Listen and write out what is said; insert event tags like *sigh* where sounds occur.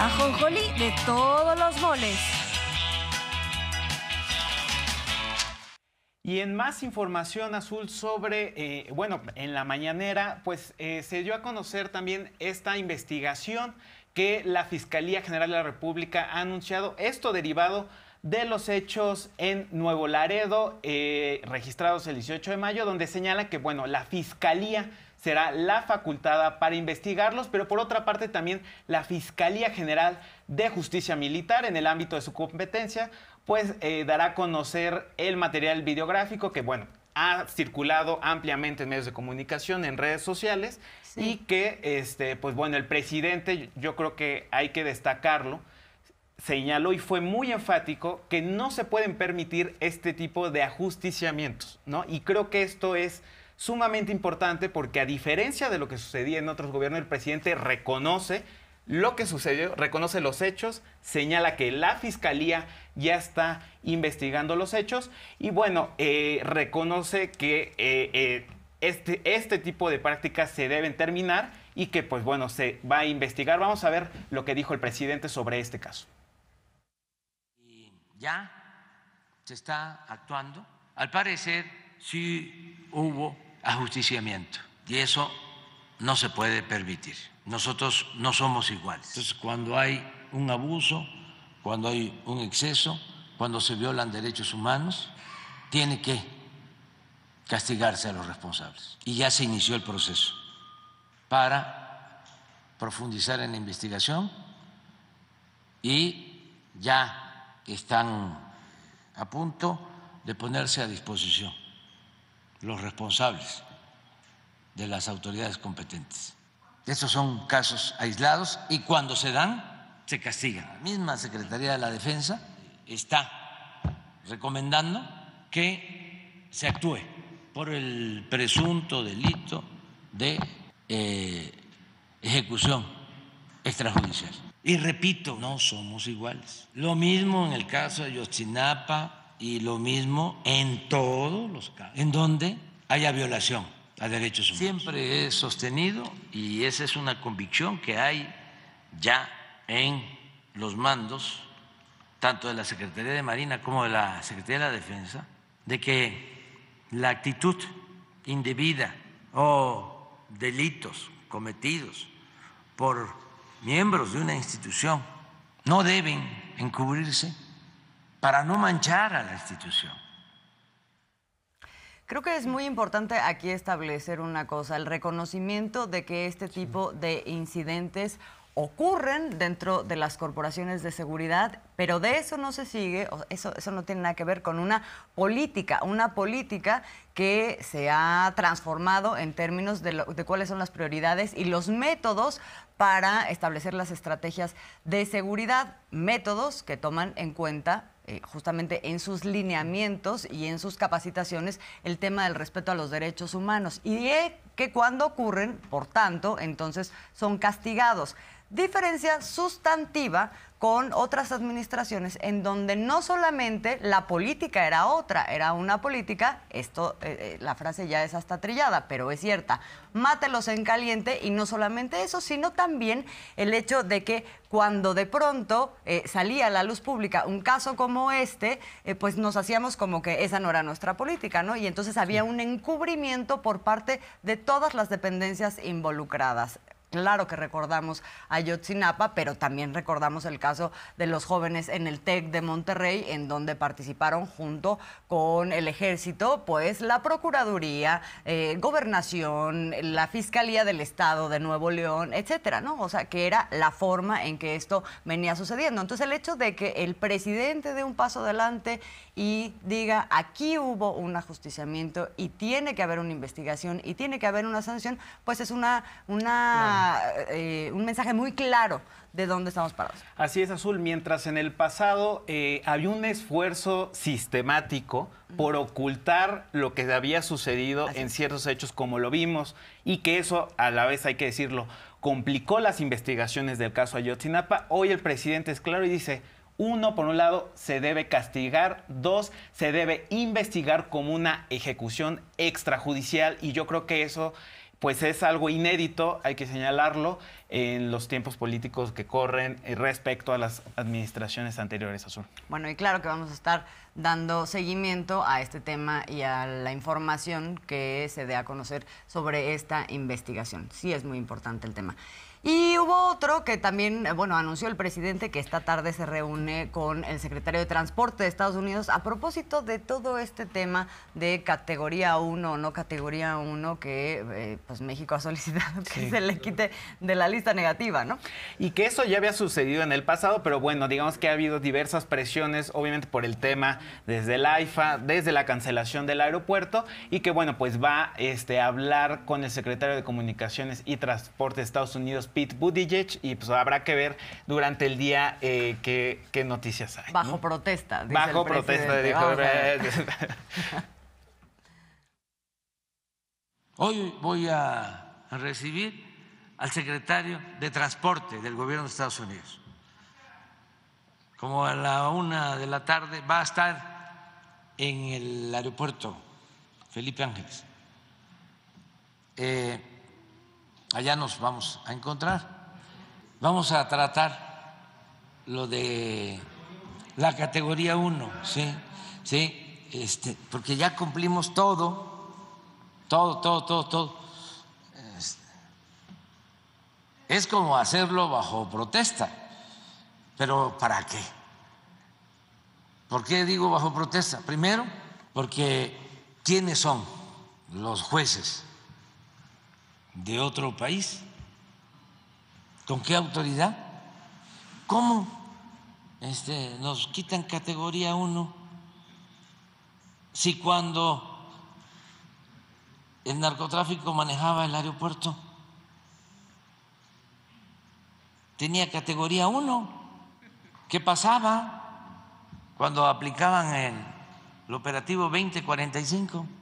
ajonjolí de todos los moles. Y en más información azul sobre, eh, bueno, en la mañanera, pues eh, se dio a conocer también esta investigación que la Fiscalía General de la República ha anunciado, esto derivado de los hechos en Nuevo Laredo, eh, registrados el 18 de mayo, donde señala que, bueno, la Fiscalía será la facultada para investigarlos, pero por otra parte también la Fiscalía General de Justicia Militar, en el ámbito de su competencia, pues eh, dará a conocer el material videográfico que, bueno, ha circulado ampliamente en medios de comunicación, en redes sociales, y que, este, pues bueno, el presidente, yo creo que hay que destacarlo, señaló y fue muy enfático que no se pueden permitir este tipo de ajusticiamientos, ¿no? Y creo que esto es sumamente importante porque a diferencia de lo que sucedía en otros gobiernos, el presidente reconoce lo que sucedió, reconoce los hechos, señala que la fiscalía ya está investigando los hechos y bueno, eh, reconoce que eh, eh, este, este tipo de prácticas se deben terminar y que pues bueno, se va a investigar. Vamos a ver lo que dijo el presidente sobre este caso ya se está actuando. Al parecer sí hubo ajusticiamiento y eso no se puede permitir. Nosotros no somos iguales. Entonces, cuando hay un abuso, cuando hay un exceso, cuando se violan derechos humanos, tiene que castigarse a los responsables. Y ya se inició el proceso para profundizar en la investigación y ya están a punto de ponerse a disposición los responsables de las autoridades competentes. Estos son casos aislados y cuando se dan, se castigan. La misma Secretaría de la Defensa está recomendando que se actúe por el presunto delito de eh, ejecución extrajudicial. Y repito, no somos iguales. Lo mismo en el caso de Yotzinapa y lo mismo en todos los casos, en donde haya violación a derechos humanos. Siempre he sostenido, y esa es una convicción que hay ya en los mandos, tanto de la Secretaría de Marina como de la Secretaría de la Defensa, de que la actitud indebida o delitos cometidos por miembros de una institución no deben encubrirse para no manchar a la institución. Creo que es muy importante aquí establecer una cosa, el reconocimiento de que este tipo de incidentes ocurren dentro de las corporaciones de seguridad, pero de eso no se sigue, eso, eso no tiene nada que ver con una política, una política que se ha transformado en términos de, cuáles son las prioridades y los métodos para establecer las estrategias de seguridad, métodos que toman en cuenta eh, justamente en sus lineamientos y en sus capacitaciones el tema del respeto a los derechos humanos y que cuando ocurren, por tanto, entonces son castigados diferencia sustantiva con otras administraciones en donde no solamente la política era otra, era una política, esto eh, eh, la frase ya es hasta trillada, pero es cierta, mátelos en caliente y no solamente eso, sino también el hecho de que cuando de pronto eh, salía a la luz pública un caso como este, pues nos hacíamos como que esa no era nuestra política, ¿no? Y entonces había un encubrimiento por parte de todas las dependencias involucradas. Claro que recordamos a Yotzinapa, pero también recordamos el caso de los jóvenes en el TEC de Monterrey, en donde participaron junto con el ejército, pues la Procuraduría, eh, Gobernación, la Fiscalía del Estado de Nuevo León, etcétera, ¿no? O sea, que era la forma en que esto venía sucediendo. Entonces, el hecho de que el presidente dé un paso adelante y diga aquí hubo un ajusticiamiento y tiene que haber una investigación y tiene que haber una sanción, pues es una. una eh, eh, un mensaje muy claro de dónde estamos parados. Así es, Azul. Mientras en el pasado eh, había un esfuerzo sistemático por ocultar lo que había sucedido en ciertos hechos como lo vimos y que eso, a la vez hay que decirlo, complicó las investigaciones del caso Ayotzinapa, hoy el presidente es claro y dice... Uno, por un lado, se debe castigar. Dos, se debe investigar como una ejecución extrajudicial. Y yo creo que eso pues es algo inédito, hay que señalarlo, en los tiempos políticos que corren eh, respecto a las administraciones anteriores, Azul. Bueno, y claro que vamos a estar dando seguimiento a este tema y a la información que se dé a conocer sobre esta investigación. Sí, es muy importante el tema. Y hubo otro que también, bueno, anunció el presidente que esta tarde se reúne con el secretario de Transporte de Estados Unidos a propósito de todo este tema de categoría 1 o no categoría 1 que eh, pues México ha solicitado que se le quite de la lista negativa, ¿no? Y que eso ya había sucedido en el pasado, pero bueno, digamos que ha habido diversas presiones, obviamente por el tema desde el AIFA, desde la cancelación del aeropuerto, y que bueno, pues va este, a hablar con el secretario de Comunicaciones y Transporte de Estados Unidos, Pete Buttigieg, y pues habrá que ver durante el día eh, qué, noticias hay. Bajo protesta. Dice Bajo protesta, eh, *laughs* Hoy voy a recibir al secretario de Transporte del gobierno de Estados Unidos. Como a la una de la tarde va a estar en el aeropuerto Felipe Ángeles. Eh, allá nos vamos a encontrar. Vamos a tratar lo de la categoría 1, ¿sí? ¿sí? Este, porque ya cumplimos todo, todo, todo, todo, todo es como hacerlo bajo protesta. Pero ¿para qué? ¿Por qué digo bajo protesta? Primero, porque ¿quiénes son los jueces de otro país? ¿Con qué autoridad? ¿Cómo este, nos quitan categoría 1 si cuando el narcotráfico manejaba el aeropuerto? tenía categoría 1. ¿Qué pasaba cuando aplicaban el, el operativo 2045?